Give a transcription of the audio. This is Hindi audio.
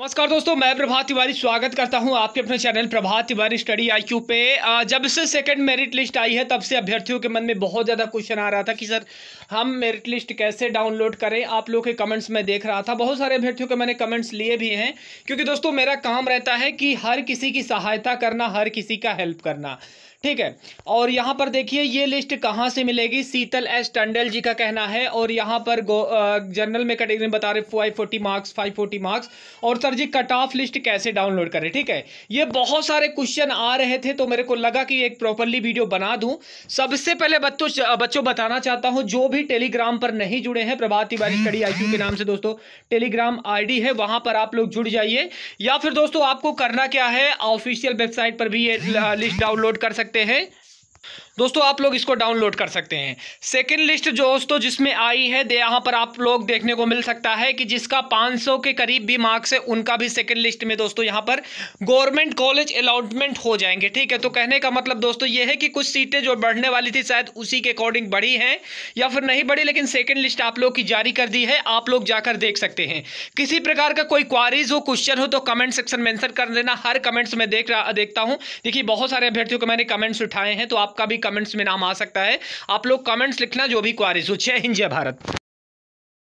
नमस्कार दोस्तों मैं प्रभात तिवारी स्वागत करता हूं आपके अपने channel Prabhat Tiwari study IQ पे जब से सेकंड मेरिट लिस्ट आई है तब से अभ्यर्थियों के मन में बहुत ज़्यादा क्वेश्चन आ रहा था कि सर हम मेरिट लिस्ट कैसे डाउनलोड करें आप लोग के कमेंट्स में देख रहा था बहुत सारे अभ्यर्थियों के मैंने कमेंट्स लिए भी हैं क्योंकि दोस्तों मेरा काम रहता है कि हर किसी की सहायता करना हर किसी का हेल्प करना ठीक है और यहाँ पर देखिए ये लिस्ट कहाँ से मिलेगी शीतल एस टंडल जी का कहना है और यहाँ पर जनरल में कैटेगरी बता रहे five forty marks five forty marks और sir ji cut off list कैसे डाउनलोड करें ठीक है ये बहुत सारे क्वेश्चन आ रहे थे तो मेरे को लगा कि एक प्रॉपरली वीडियो बना दूं सबसे पहले बच्चों बच्चों बताना चाहता हूं जो भी टेलीग्राम पर नहीं जुड़े हैं प्रभात तिवारी स्टडी आई के नाम से दोस्तों टेलीग्राम आईडी है वहां पर आप लोग जुड़ जाइए या फिर दोस्तों आपको करना क्या है ऑफिशियल वेबसाइट पर भी ये लिस्ट डाउनलोड कर सकते हैं दोस्तों आप लोग इसको डाउनलोड कर सकते हैं सेकंड लिस्ट जो दोस्तों जिसमें आई है यहाँ पर आप लोग देखने को मिल सकता है कि जिसका 500 के करीब भी मार्क्स है उनका भी सेकंड लिस्ट में दोस्तों यहाँ पर गवर्नमेंट कॉलेज अलाउटमेंट हो जाएंगे ठीक है तो कहने का मतलब दोस्तों ये है कि कुछ सीटें जो बढ़ने वाली थी शायद उसी के अकॉर्डिंग बढ़ी हैं या फिर नहीं बढ़ी लेकिन सेकेंड लिस्ट आप लोग की जारी कर दी है आप लोग जाकर देख सकते हैं किसी प्रकार का कोई क्वारीज हो क्वेश्चन हो तो कमेंट सेक्शन मैंसन कर देना हर कमेंट्स में देख देखता हूँ देखिए बहुत सारे अभ्यर्थियों को मैंने कमेंट्स उठाए हैं तो आप आपका भी कमेंट्स में नाम आ सकता है आप लोग कमेंट्स लिखना जो भी क्वारीज हो जय हिंद जय भारत